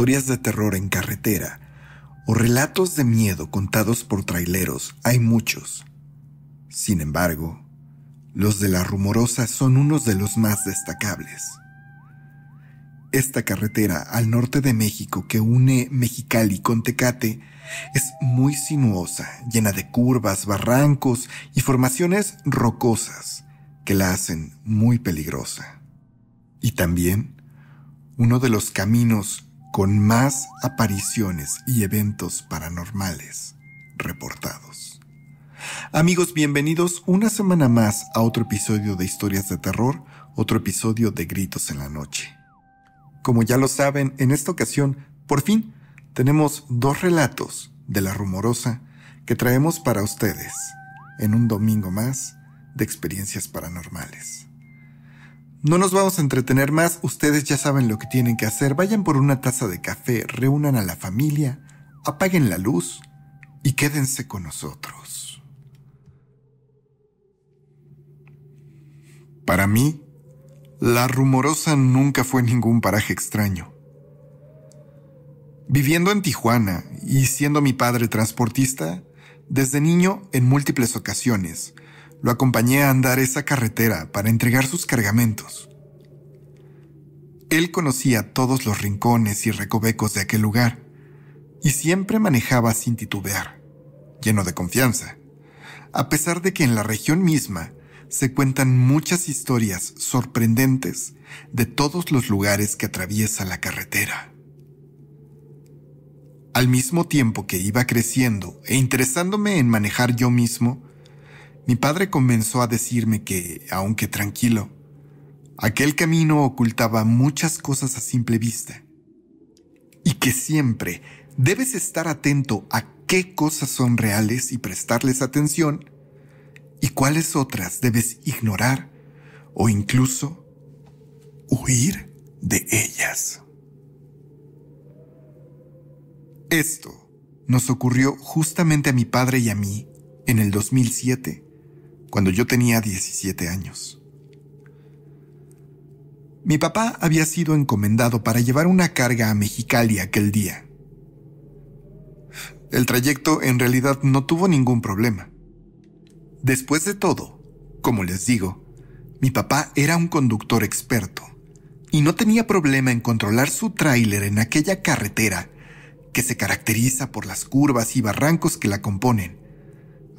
historias de terror en carretera o relatos de miedo contados por traileros hay muchos. Sin embargo, los de la rumorosa son unos de los más destacables. Esta carretera al norte de México que une Mexicali con Tecate es muy sinuosa, llena de curvas, barrancos y formaciones rocosas que la hacen muy peligrosa. Y también uno de los caminos con más apariciones y eventos paranormales reportados. Amigos, bienvenidos una semana más a otro episodio de Historias de Terror, otro episodio de Gritos en la Noche. Como ya lo saben, en esta ocasión, por fin, tenemos dos relatos de la rumorosa que traemos para ustedes en un domingo más de experiencias paranormales. No nos vamos a entretener más, ustedes ya saben lo que tienen que hacer, vayan por una taza de café, reúnan a la familia, apaguen la luz y quédense con nosotros. Para mí, la rumorosa nunca fue ningún paraje extraño. Viviendo en Tijuana y siendo mi padre transportista, desde niño en múltiples ocasiones lo acompañé a andar esa carretera para entregar sus cargamentos. Él conocía todos los rincones y recovecos de aquel lugar y siempre manejaba sin titubear, lleno de confianza, a pesar de que en la región misma se cuentan muchas historias sorprendentes de todos los lugares que atraviesa la carretera. Al mismo tiempo que iba creciendo e interesándome en manejar yo mismo, mi padre comenzó a decirme que, aunque tranquilo, aquel camino ocultaba muchas cosas a simple vista y que siempre debes estar atento a qué cosas son reales y prestarles atención y cuáles otras debes ignorar o incluso huir de ellas. Esto nos ocurrió justamente a mi padre y a mí en el 2007 cuando yo tenía 17 años. Mi papá había sido encomendado para llevar una carga a Mexicali aquel día. El trayecto en realidad no tuvo ningún problema. Después de todo, como les digo, mi papá era un conductor experto y no tenía problema en controlar su tráiler en aquella carretera que se caracteriza por las curvas y barrancos que la componen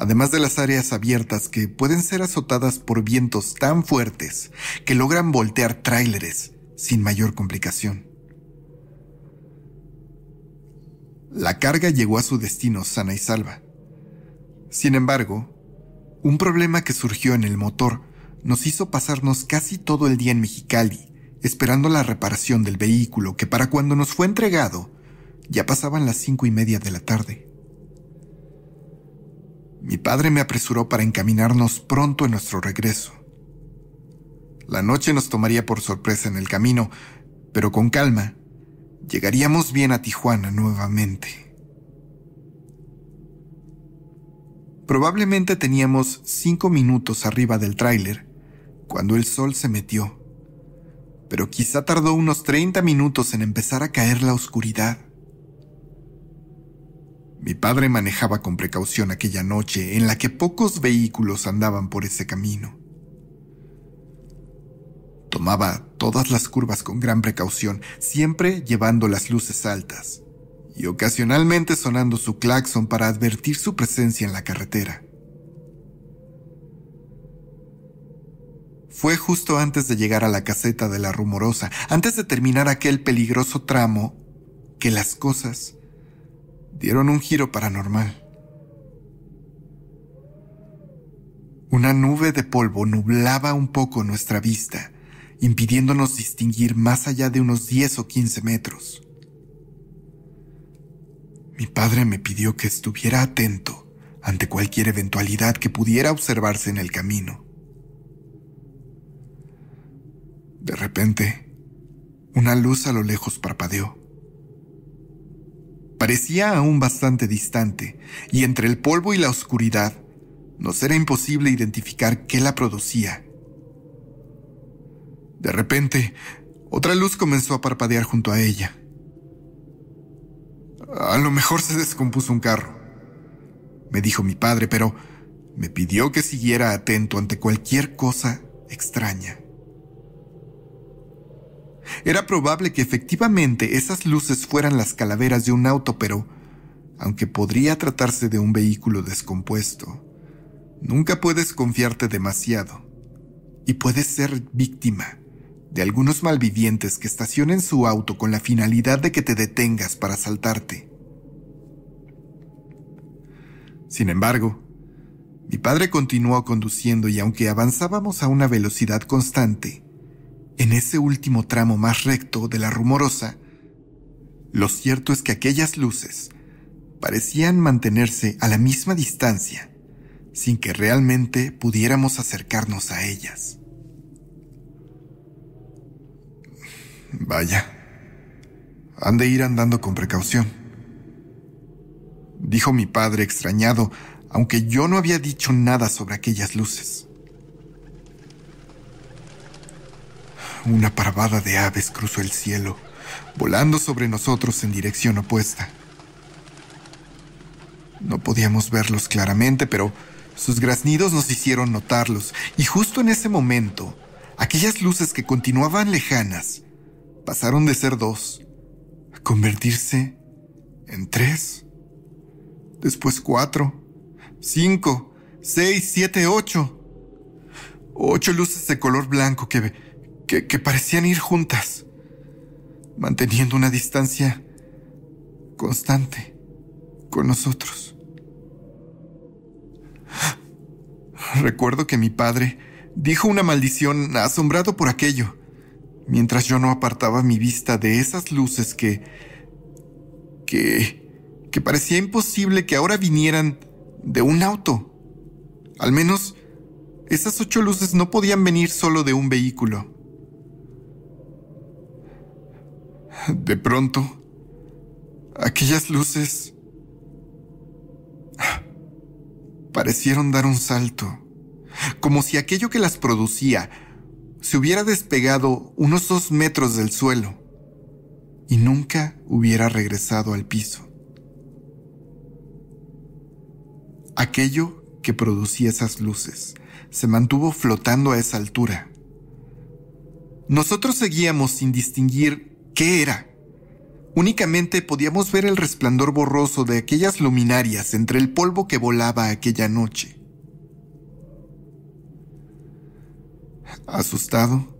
además de las áreas abiertas que pueden ser azotadas por vientos tan fuertes que logran voltear tráileres sin mayor complicación. La carga llegó a su destino sana y salva. Sin embargo, un problema que surgió en el motor nos hizo pasarnos casi todo el día en Mexicali, esperando la reparación del vehículo que para cuando nos fue entregado, ya pasaban las cinco y media de la tarde. Mi padre me apresuró para encaminarnos pronto en nuestro regreso. La noche nos tomaría por sorpresa en el camino, pero con calma, llegaríamos bien a Tijuana nuevamente. Probablemente teníamos cinco minutos arriba del tráiler cuando el sol se metió, pero quizá tardó unos 30 minutos en empezar a caer la oscuridad. Mi padre manejaba con precaución aquella noche en la que pocos vehículos andaban por ese camino. Tomaba todas las curvas con gran precaución, siempre llevando las luces altas y ocasionalmente sonando su claxon para advertir su presencia en la carretera. Fue justo antes de llegar a la caseta de la rumorosa, antes de terminar aquel peligroso tramo, que las cosas dieron un giro paranormal. Una nube de polvo nublaba un poco nuestra vista, impidiéndonos distinguir más allá de unos 10 o 15 metros. Mi padre me pidió que estuviera atento ante cualquier eventualidad que pudiera observarse en el camino. De repente, una luz a lo lejos parpadeó. Parecía aún bastante distante, y entre el polvo y la oscuridad, nos era imposible identificar qué la producía. De repente, otra luz comenzó a parpadear junto a ella. A lo mejor se descompuso un carro, me dijo mi padre, pero me pidió que siguiera atento ante cualquier cosa extraña. Era probable que efectivamente esas luces fueran las calaveras de un auto, pero, aunque podría tratarse de un vehículo descompuesto, nunca puedes confiarte demasiado y puedes ser víctima de algunos malvivientes que estacionen su auto con la finalidad de que te detengas para asaltarte. Sin embargo, mi padre continuó conduciendo y aunque avanzábamos a una velocidad constante, en ese último tramo más recto de la rumorosa, lo cierto es que aquellas luces parecían mantenerse a la misma distancia sin que realmente pudiéramos acercarnos a ellas. Vaya, han de ir andando con precaución, dijo mi padre extrañado, aunque yo no había dicho nada sobre aquellas luces. una parvada de aves cruzó el cielo, volando sobre nosotros en dirección opuesta. No podíamos verlos claramente, pero sus graznidos nos hicieron notarlos, y justo en ese momento, aquellas luces que continuaban lejanas pasaron de ser dos a convertirse en tres, después cuatro, cinco, seis, siete, ocho. Ocho luces de color blanco que que, parecían ir juntas, manteniendo una distancia constante con nosotros. Recuerdo que mi padre dijo una maldición asombrado por aquello, mientras yo no apartaba mi vista de esas luces que... que... que parecía imposible que ahora vinieran de un auto. Al menos, esas ocho luces no podían venir solo de un vehículo. De pronto, aquellas luces parecieron dar un salto, como si aquello que las producía se hubiera despegado unos dos metros del suelo y nunca hubiera regresado al piso. Aquello que producía esas luces se mantuvo flotando a esa altura. Nosotros seguíamos sin distinguir ¿Qué era? Únicamente podíamos ver el resplandor borroso de aquellas luminarias entre el polvo que volaba aquella noche. Asustado,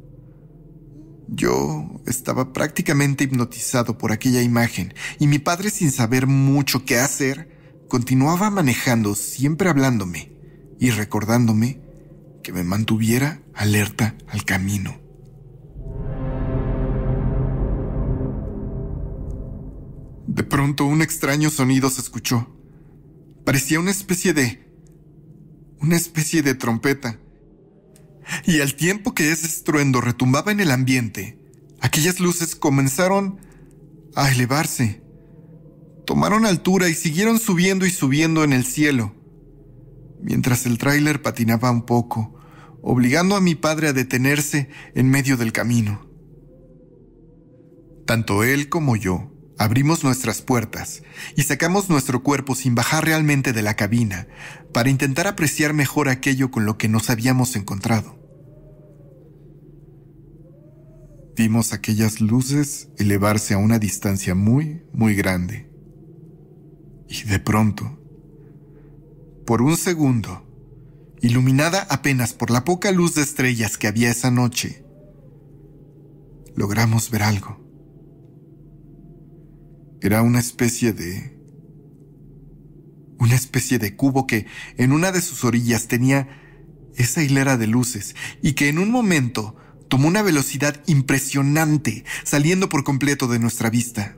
yo estaba prácticamente hipnotizado por aquella imagen y mi padre sin saber mucho qué hacer, continuaba manejando, siempre hablándome y recordándome que me mantuviera alerta al camino. De pronto un extraño sonido se escuchó. Parecía una especie de... una especie de trompeta. Y al tiempo que ese estruendo retumbaba en el ambiente, aquellas luces comenzaron a elevarse. Tomaron altura y siguieron subiendo y subiendo en el cielo, mientras el tráiler patinaba un poco, obligando a mi padre a detenerse en medio del camino. Tanto él como yo Abrimos nuestras puertas y sacamos nuestro cuerpo sin bajar realmente de la cabina para intentar apreciar mejor aquello con lo que nos habíamos encontrado. Vimos aquellas luces elevarse a una distancia muy, muy grande. Y de pronto, por un segundo, iluminada apenas por la poca luz de estrellas que había esa noche, logramos ver algo era una especie de... una especie de cubo que en una de sus orillas tenía esa hilera de luces y que en un momento tomó una velocidad impresionante, saliendo por completo de nuestra vista.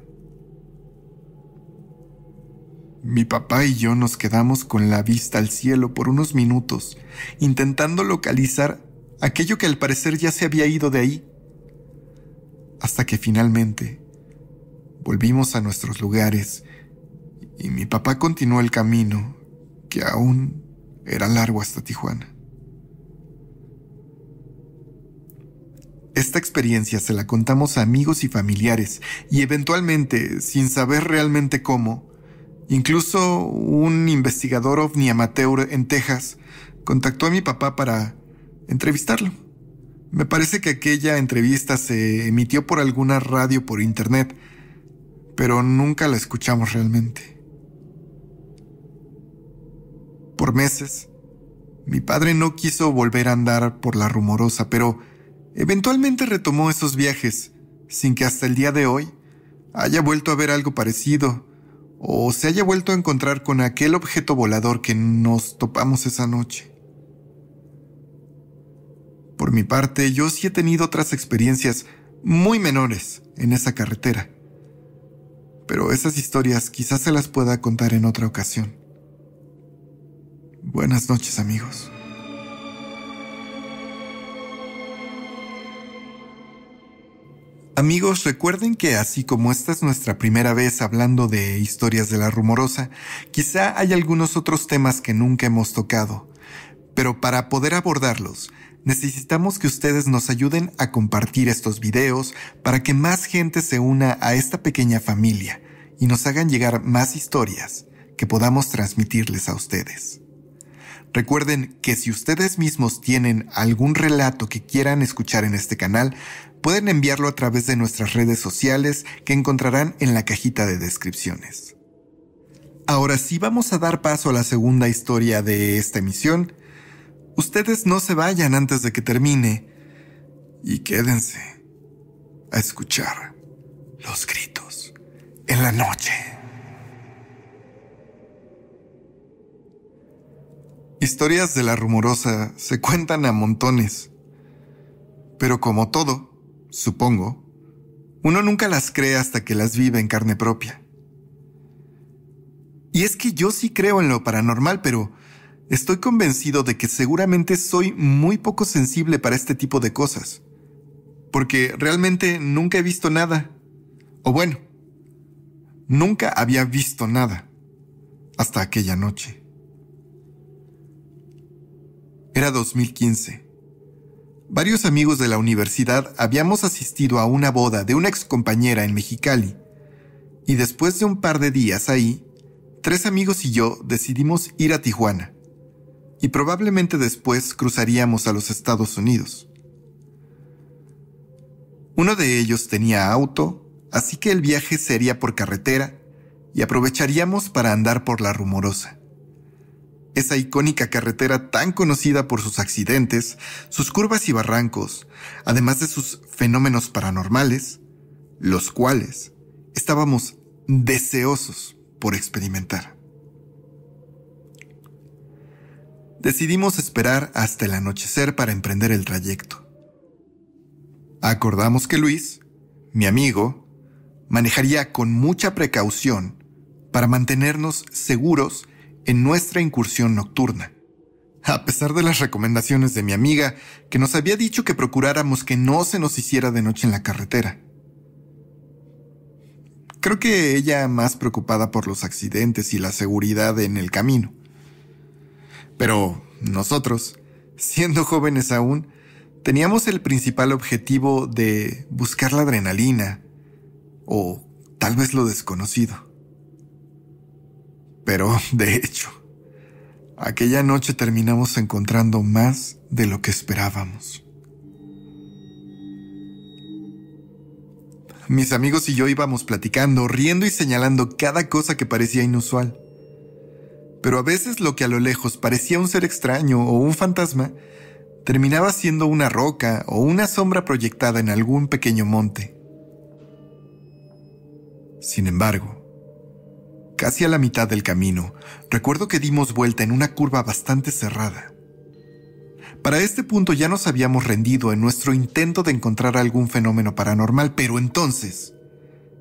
Mi papá y yo nos quedamos con la vista al cielo por unos minutos, intentando localizar aquello que al parecer ya se había ido de ahí, hasta que finalmente Volvimos a nuestros lugares y mi papá continuó el camino, que aún era largo hasta Tijuana. Esta experiencia se la contamos a amigos y familiares y eventualmente, sin saber realmente cómo, incluso un investigador ovni amateur en Texas contactó a mi papá para entrevistarlo. Me parece que aquella entrevista se emitió por alguna radio por internet, pero nunca la escuchamos realmente. Por meses, mi padre no quiso volver a andar por la rumorosa, pero eventualmente retomó esos viajes, sin que hasta el día de hoy haya vuelto a ver algo parecido o se haya vuelto a encontrar con aquel objeto volador que nos topamos esa noche. Por mi parte, yo sí he tenido otras experiencias muy menores en esa carretera, pero esas historias quizás se las pueda contar en otra ocasión. Buenas noches amigos. Amigos, recuerden que así como esta es nuestra primera vez hablando de historias de la rumorosa, quizá hay algunos otros temas que nunca hemos tocado pero para poder abordarlos, necesitamos que ustedes nos ayuden a compartir estos videos para que más gente se una a esta pequeña familia y nos hagan llegar más historias que podamos transmitirles a ustedes. Recuerden que si ustedes mismos tienen algún relato que quieran escuchar en este canal, pueden enviarlo a través de nuestras redes sociales que encontrarán en la cajita de descripciones. Ahora sí vamos a dar paso a la segunda historia de esta emisión, Ustedes no se vayan antes de que termine y quédense a escuchar los gritos en la noche. Historias de la rumorosa se cuentan a montones, pero como todo, supongo, uno nunca las cree hasta que las vive en carne propia. Y es que yo sí creo en lo paranormal, pero Estoy convencido de que seguramente soy muy poco sensible para este tipo de cosas, porque realmente nunca he visto nada. O bueno, nunca había visto nada hasta aquella noche. Era 2015. Varios amigos de la universidad habíamos asistido a una boda de una excompañera en Mexicali, y después de un par de días ahí, tres amigos y yo decidimos ir a Tijuana y probablemente después cruzaríamos a los Estados Unidos. Uno de ellos tenía auto, así que el viaje sería por carretera y aprovecharíamos para andar por la rumorosa. Esa icónica carretera tan conocida por sus accidentes, sus curvas y barrancos, además de sus fenómenos paranormales, los cuales estábamos deseosos por experimentar. decidimos esperar hasta el anochecer para emprender el trayecto. Acordamos que Luis, mi amigo, manejaría con mucha precaución para mantenernos seguros en nuestra incursión nocturna. A pesar de las recomendaciones de mi amiga, que nos había dicho que procuráramos que no se nos hiciera de noche en la carretera. Creo que ella más preocupada por los accidentes y la seguridad en el camino pero nosotros, siendo jóvenes aún, teníamos el principal objetivo de buscar la adrenalina o tal vez lo desconocido. Pero, de hecho, aquella noche terminamos encontrando más de lo que esperábamos. Mis amigos y yo íbamos platicando, riendo y señalando cada cosa que parecía inusual pero a veces lo que a lo lejos parecía un ser extraño o un fantasma terminaba siendo una roca o una sombra proyectada en algún pequeño monte. Sin embargo, casi a la mitad del camino, recuerdo que dimos vuelta en una curva bastante cerrada. Para este punto ya nos habíamos rendido en nuestro intento de encontrar algún fenómeno paranormal, pero entonces,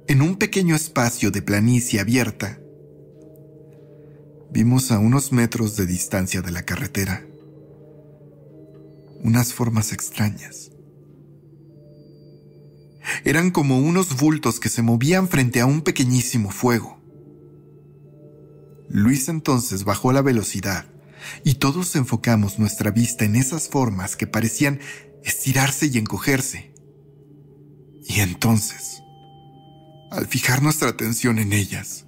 en un pequeño espacio de planicie abierta, vimos a unos metros de distancia de la carretera unas formas extrañas. Eran como unos bultos que se movían frente a un pequeñísimo fuego. Luis entonces bajó la velocidad y todos enfocamos nuestra vista en esas formas que parecían estirarse y encogerse. Y entonces, al fijar nuestra atención en ellas,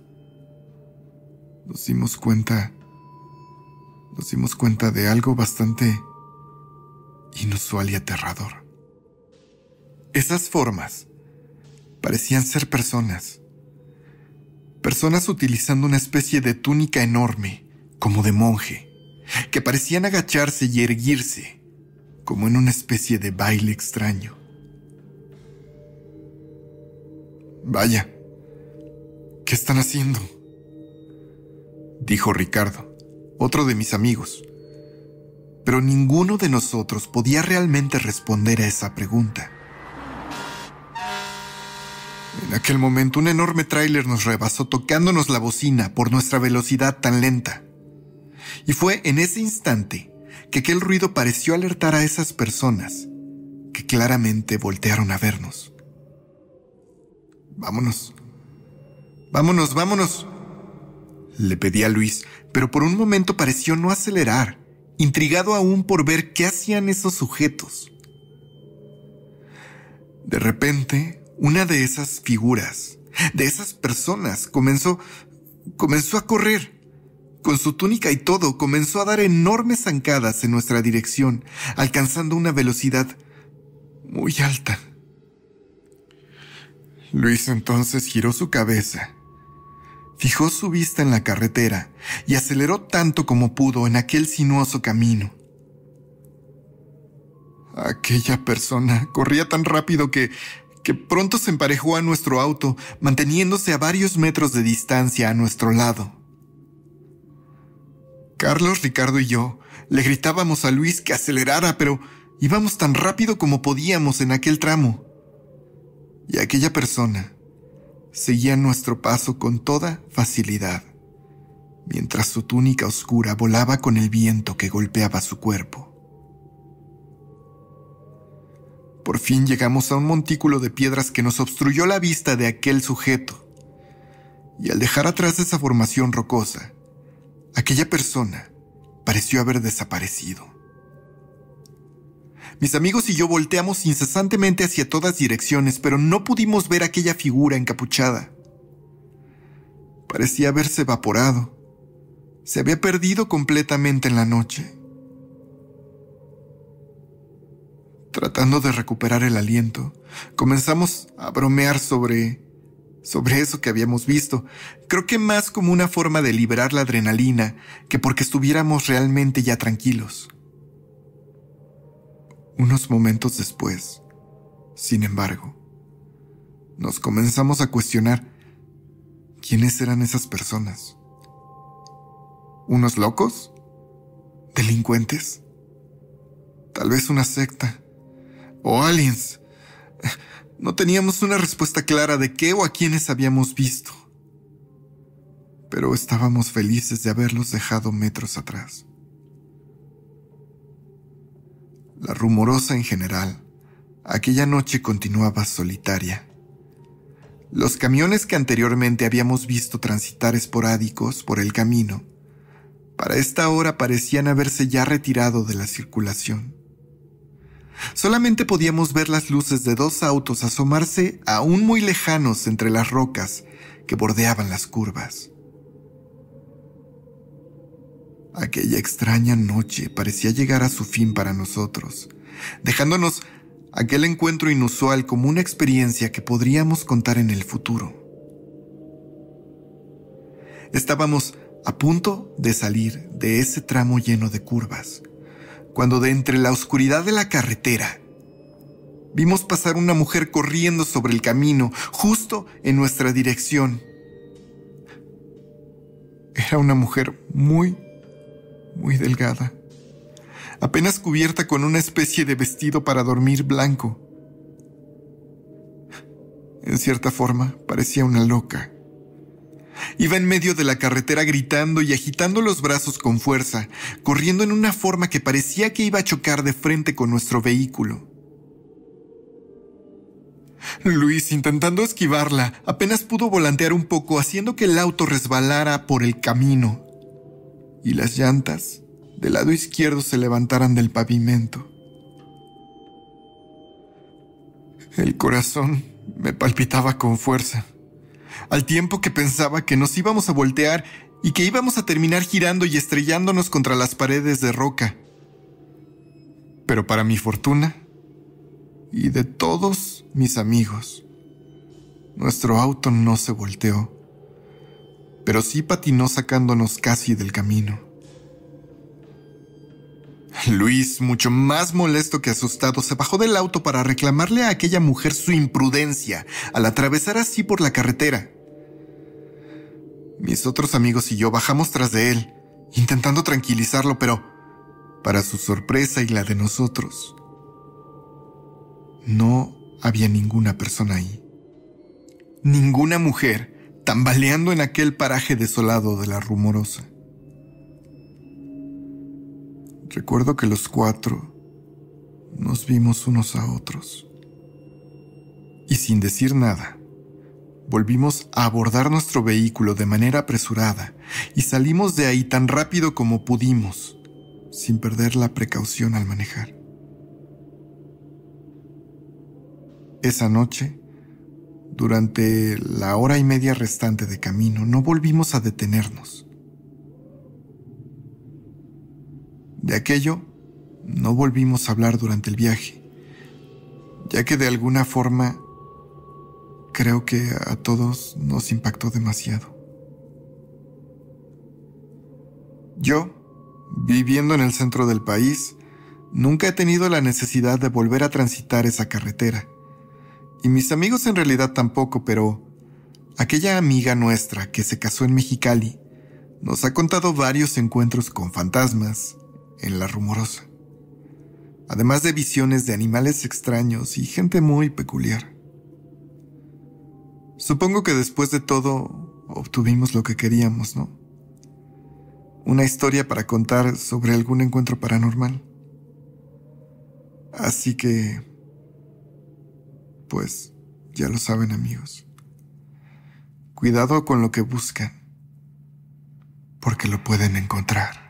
nos dimos cuenta, nos dimos cuenta de algo bastante inusual y aterrador. Esas formas parecían ser personas. Personas utilizando una especie de túnica enorme, como de monje, que parecían agacharse y erguirse, como en una especie de baile extraño. Vaya, ¿qué están haciendo? dijo Ricardo, otro de mis amigos. Pero ninguno de nosotros podía realmente responder a esa pregunta. En aquel momento un enorme tráiler nos rebasó tocándonos la bocina por nuestra velocidad tan lenta. Y fue en ese instante que aquel ruido pareció alertar a esas personas que claramente voltearon a vernos. Vámonos. Vámonos, vámonos, le pedí a Luis, pero por un momento pareció no acelerar, intrigado aún por ver qué hacían esos sujetos. De repente, una de esas figuras, de esas personas, comenzó, comenzó a correr. Con su túnica y todo, comenzó a dar enormes zancadas en nuestra dirección, alcanzando una velocidad muy alta. Luis entonces giró su cabeza Fijó su vista en la carretera y aceleró tanto como pudo en aquel sinuoso camino. Aquella persona corría tan rápido que, que pronto se emparejó a nuestro auto, manteniéndose a varios metros de distancia a nuestro lado. Carlos, Ricardo y yo le gritábamos a Luis que acelerara, pero íbamos tan rápido como podíamos en aquel tramo. Y aquella persona seguía nuestro paso con toda facilidad, mientras su túnica oscura volaba con el viento que golpeaba su cuerpo. Por fin llegamos a un montículo de piedras que nos obstruyó la vista de aquel sujeto, y al dejar atrás esa formación rocosa, aquella persona pareció haber desaparecido. Mis amigos y yo volteamos incesantemente hacia todas direcciones, pero no pudimos ver aquella figura encapuchada. Parecía haberse evaporado. Se había perdido completamente en la noche. Tratando de recuperar el aliento, comenzamos a bromear sobre sobre eso que habíamos visto. Creo que más como una forma de liberar la adrenalina que porque estuviéramos realmente ya tranquilos unos momentos después, sin embargo, nos comenzamos a cuestionar quiénes eran esas personas. ¿Unos locos? ¿Delincuentes? Tal vez una secta. ¿O aliens? No teníamos una respuesta clara de qué o a quiénes habíamos visto. Pero estábamos felices de haberlos dejado metros atrás. la rumorosa en general, aquella noche continuaba solitaria. Los camiones que anteriormente habíamos visto transitar esporádicos por el camino, para esta hora parecían haberse ya retirado de la circulación. Solamente podíamos ver las luces de dos autos asomarse aún muy lejanos entre las rocas que bordeaban las curvas. Aquella extraña noche parecía llegar a su fin para nosotros, dejándonos aquel encuentro inusual como una experiencia que podríamos contar en el futuro. Estábamos a punto de salir de ese tramo lleno de curvas, cuando de entre la oscuridad de la carretera vimos pasar una mujer corriendo sobre el camino, justo en nuestra dirección. Era una mujer muy muy delgada, apenas cubierta con una especie de vestido para dormir blanco. En cierta forma, parecía una loca. Iba en medio de la carretera gritando y agitando los brazos con fuerza, corriendo en una forma que parecía que iba a chocar de frente con nuestro vehículo. Luis, intentando esquivarla, apenas pudo volantear un poco haciendo que el auto resbalara por el camino y las llantas del lado izquierdo se levantaran del pavimento. El corazón me palpitaba con fuerza, al tiempo que pensaba que nos íbamos a voltear y que íbamos a terminar girando y estrellándonos contra las paredes de roca. Pero para mi fortuna y de todos mis amigos, nuestro auto no se volteó pero sí patinó sacándonos casi del camino. Luis, mucho más molesto que asustado, se bajó del auto para reclamarle a aquella mujer su imprudencia al atravesar así por la carretera. Mis otros amigos y yo bajamos tras de él, intentando tranquilizarlo, pero para su sorpresa y la de nosotros, no había ninguna persona ahí. Ninguna mujer tambaleando en aquel paraje desolado de la rumorosa. Recuerdo que los cuatro nos vimos unos a otros y sin decir nada, volvimos a abordar nuestro vehículo de manera apresurada y salimos de ahí tan rápido como pudimos, sin perder la precaución al manejar. Esa noche, durante la hora y media restante de camino no volvimos a detenernos. De aquello, no volvimos a hablar durante el viaje, ya que de alguna forma creo que a todos nos impactó demasiado. Yo, viviendo en el centro del país, nunca he tenido la necesidad de volver a transitar esa carretera y mis amigos en realidad tampoco, pero aquella amiga nuestra que se casó en Mexicali nos ha contado varios encuentros con fantasmas en la rumorosa, además de visiones de animales extraños y gente muy peculiar. Supongo que después de todo obtuvimos lo que queríamos, ¿no? Una historia para contar sobre algún encuentro paranormal. Así que pues ya lo saben amigos. Cuidado con lo que buscan, porque lo pueden encontrar.